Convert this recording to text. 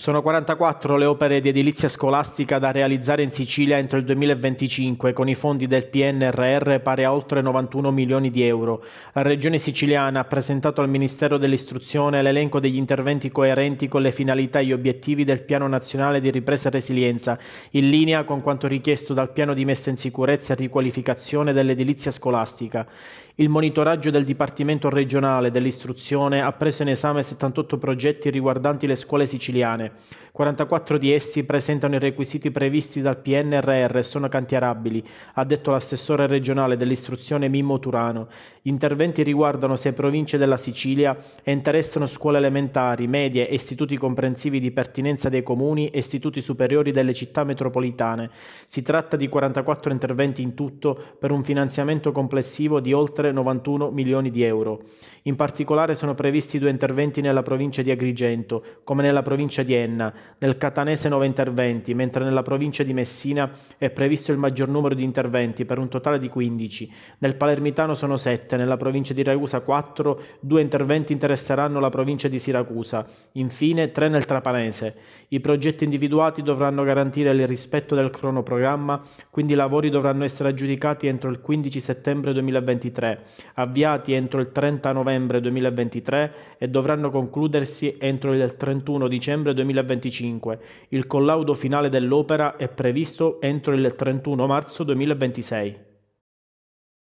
Sono 44 le opere di edilizia scolastica da realizzare in Sicilia entro il 2025 con i fondi del PNRR pari a oltre 91 milioni di euro. La Regione siciliana ha presentato al Ministero dell'Istruzione l'elenco degli interventi coerenti con le finalità e gli obiettivi del Piano Nazionale di Ripresa e Resilienza, in linea con quanto richiesto dal Piano di messa in sicurezza e riqualificazione dell'edilizia scolastica. Il monitoraggio del Dipartimento regionale dell'Istruzione ha preso in esame 78 progetti riguardanti le scuole siciliane 44 di essi presentano i requisiti previsti dal PNRR e sono cantierabili, ha detto l'assessore regionale dell'istruzione Mimmo Turano. Gli interventi riguardano sei province della Sicilia e interessano scuole elementari, medie, istituti comprensivi di pertinenza dei comuni e istituti superiori delle città metropolitane. Si tratta di 44 interventi in tutto per un finanziamento complessivo di oltre 91 milioni di euro. In particolare sono previsti due interventi nella provincia di Agrigento, come nella provincia di Vienna, nel Catanese 9 interventi, mentre nella provincia di Messina è previsto il maggior numero di interventi per un totale di 15, nel Palermitano sono 7, nella provincia di Ragusa 4, due interventi interesseranno la provincia di Siracusa, infine 3 nel Trapanese. I progetti individuati dovranno garantire il rispetto del cronoprogramma, quindi i lavori dovranno essere aggiudicati entro il 15 settembre 2023, avviati entro il 30 novembre 2023 e dovranno concludersi entro il 31 dicembre 2023 2025. Il collaudo finale dell'opera è previsto entro il 31 marzo 2026.